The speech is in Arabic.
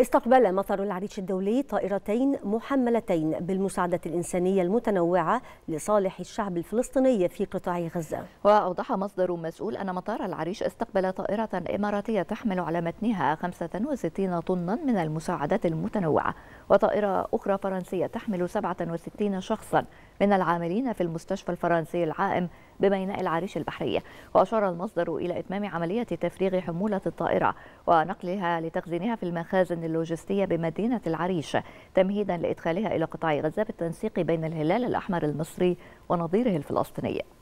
استقبل مطار العريش الدولي طائرتين محملتين بالمساعدة الإنسانية المتنوعة لصالح الشعب الفلسطيني في قطاع غزة وأوضح مصدر مسؤول أن مطار العريش استقبل طائرة إماراتية تحمل على متنها 65 طنا من المساعدات المتنوعة وطائرة أخرى فرنسية تحمل 67 شخصا من العاملين في المستشفى الفرنسي العائم بميناء العريش البحرية وأشار المصدر إلى إتمام عملية تفريغ حمولة الطائرة ونقلها لتخزينها في المخازن اللوجستية بمدينة العريش تمهيدا لإدخالها إلى قطاع غزة بالتنسيق بين الهلال الأحمر المصري ونظيره الفلسطيني